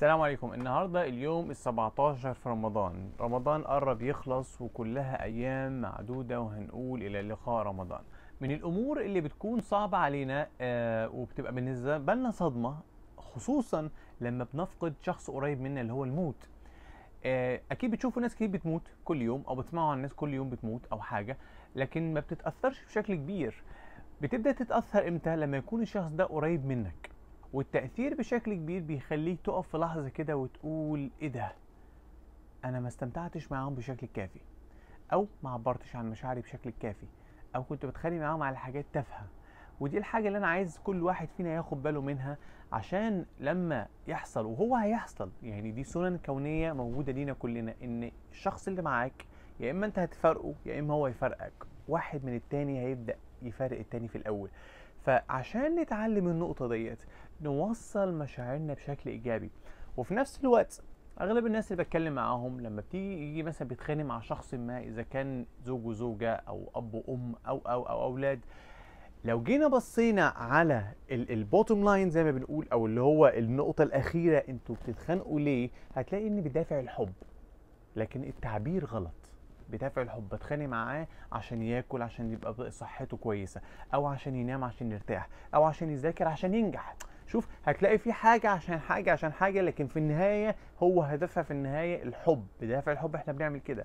السلام عليكم النهاردة اليوم عشر في رمضان رمضان قرب يخلص وكلها أيام معدودة وهنقول إلى لقاء رمضان من الأمور اللي بتكون صعبة علينا آه وبتبقى بالنسبة لنا صدمة خصوصا لما بنفقد شخص قريب منا اللي هو الموت آه أكيد بتشوفوا ناس كتير بتموت كل يوم أو بتسمعوا عن ناس كل يوم بتموت أو حاجة لكن ما بتتأثرش بشكل كبير بتبدأ تتأثر إمتى لما يكون الشخص ده قريب منك والتأثير بشكل كبير بيخليك تقف في لحظة كده وتقول ايه ده انا ما استمتعتش معاهم بشكل كافي او ما عبرتش عن مشاعري بشكل كافي او كنت بتخانق معاهم على حاجات تافهة ودي الحاجة اللي انا عايز كل واحد فينا ياخد باله منها عشان لما يحصل وهو هيحصل يعني دي سنن كونية موجودة لينا كلنا ان الشخص اللي معاك يا اما انت هتفارقه يا اما هو يفارقك واحد من التاني هيبدأ يفارق التاني في الاول فعشان نتعلم النقطه ديت نوصل مشاعرنا بشكل ايجابي وفي نفس الوقت اغلب الناس اللي بتكلم معاهم لما بتيجي مثلا بيتخانق مع شخص ما اذا كان زوج وزوجه او اب وام او او او اولاد لو جينا بصينا على البوتوم لاين زي ما بنقول او اللي هو النقطه الاخيره انتوا بتتخانقوا ليه هتلاقي ان بدافع الحب لكن التعبير غلط بدافع الحب بتخانق معاه عشان ياكل عشان يبقى صحته كويسه او عشان ينام عشان يرتاح او عشان يذاكر عشان ينجح شوف هتلاقي في حاجة عشان حاجة عشان حاجة لكن في النهاية هو هدفها في النهاية الحب بدافع الحب احنا بنعمل كده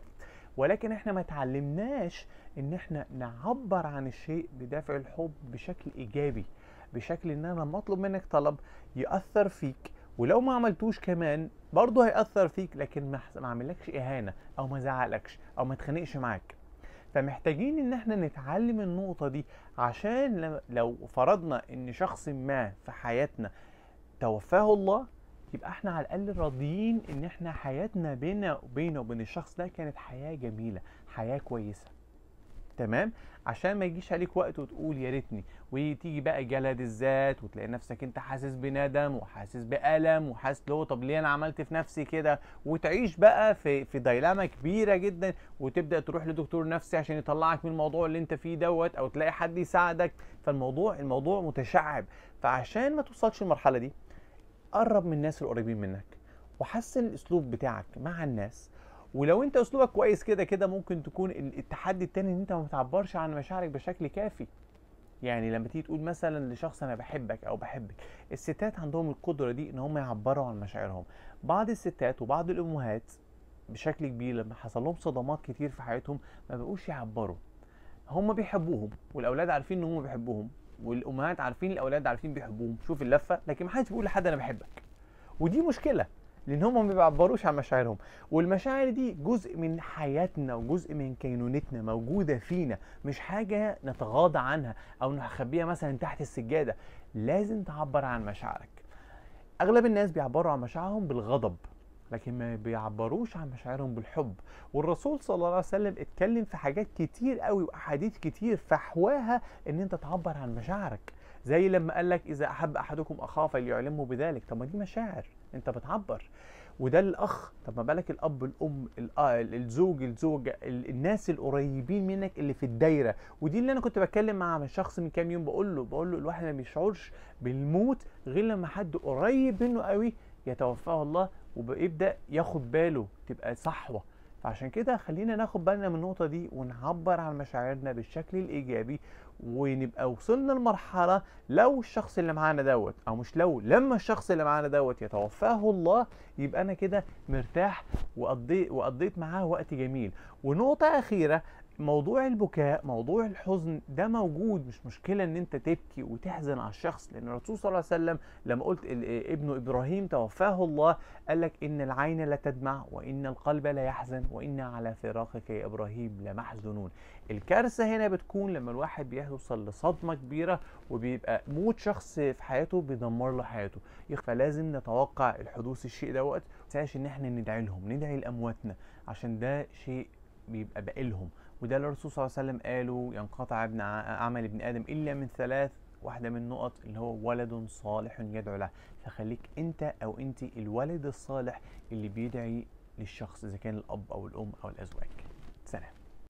ولكن احنا ما اتعلمناش ان احنا نعبر عن الشيء بدافع الحب بشكل ايجابي بشكل ان انا لما اطلب منك طلب ياثر فيك ولو ما عملتوش كمان برضه هيأثر فيك لكن ما عملكش إهانة أو ما زعلكش أو ما اتخانقش معاك فمحتاجين ان احنا نتعلم النقطة دي عشان لو فرضنا ان شخص ما في حياتنا توفاه الله يبقى احنا على الاقل راضيين ان احنا حياتنا بينا وبينه وبين الشخص ده كانت حياة جميلة حياة كويسة تمام عشان ما يجيش عليك وقت وتقول يا ريتني وتيجي بقى جلد الذات وتلاقي نفسك انت حاسس بندم وحاسس بالم وحاسس لو طب ليه انا عملت في نفسي كده وتعيش بقى في في دايلاما كبيره جدا وتبدا تروح لدكتور نفسي عشان يطلعك من الموضوع اللي انت فيه دوت او تلاقي حد يساعدك فالموضوع الموضوع متشعب فعشان ما توصلش المرحله دي قرب من الناس القريبين منك وحسن الاسلوب بتاعك مع الناس ولو انت اسلوبك كويس كده كده ممكن تكون التحدي التاني ان انت ما بتعبرش عن مشاعرك بشكل كافي يعني لما تيجي تقول مثلا لشخص انا بحبك او بحبك الستات عندهم القدره دي ان هم يعبروا عن مشاعرهم بعض الستات وبعض الامهات بشكل كبير لما حصل لهم صدمات كتير في حياتهم ما بقوش يعبروا هم بيحبوهم والاولاد عارفين ان هم بيحبوهم والامهات عارفين الاولاد عارفين بيحبوهم شوف اللفه لكن ما حدش بيقول لحد انا بحبك ودي مشكله لان هم ما بيعبروش عن مشاعرهم والمشاعر دي جزء من حياتنا وجزء من كينونتنا موجوده فينا مش حاجه نتغاضى عنها او نخبيها مثلا تحت السجاده لازم تعبر عن مشاعرك اغلب الناس بيعبروا عن مشاعرهم بالغضب لكن ما بيعبروش عن مشاعرهم بالحب والرسول صلى الله عليه وسلم اتكلم في حاجات كتير قوي واحاديث كتير فحواها ان انت تعبر عن مشاعرك زي لما قال لك اذا احب احدكم اخاه فليعلمه بذلك طب ما دي مشاعر انت بتعبر وده الاخ طب ما بالك الاب الام آه، الزوج الزوجه الناس القريبين منك اللي في الدايره ودي اللي انا كنت بتكلم مع شخص من كام يوم بقول له بقول له الواحد ما بيشعرش بالموت غير لما حد قريب منه قوي يتوفاه الله وبيبدا ياخد باله تبقى صحوه فعشان كده خلينا ناخد بالنا من النقطة دي ونعبر عن مشاعرنا بالشكل الإيجابي ونبقى وصلنا لمرحلة لو الشخص اللي معانا دوت أو مش لو لما الشخص اللي معانا دوت يتوفاه الله يبقى أنا كده مرتاح وقضيت وقضيت معاه وقت جميل ونقطة أخيرة موضوع البكاء موضوع الحزن ده موجود مش مشكلة ان انت تبكي وتحزن على الشخص لان الرسول صلى الله عليه وسلم لما قلت آه، ابن ابراهيم توفاه الله قال لك ان العين لا تدمع وان القلب لا يحزن وان على فراقك يا ابراهيم لمحزنون الكارثة هنا بتكون لما الواحد بيوصل لصدمة كبيرة وبيبقى موت شخص في حياته بيدمر له حياته فلازم نتوقع الحدوث الشيء دوت ما ان احنا ندعي لهم ندعي لامواتنا عشان ده شيء بيبقى بقلهم وده اللي الرسول صلى الله عليه وسلم قاله ينقطع ابن عمل ابن ادم الا من ثلاث واحده من النقط اللي هو ولد صالح يدعو له فخليك انت او انت الولد الصالح اللي بيدعي للشخص اذا كان الاب او الام او الازواج سلام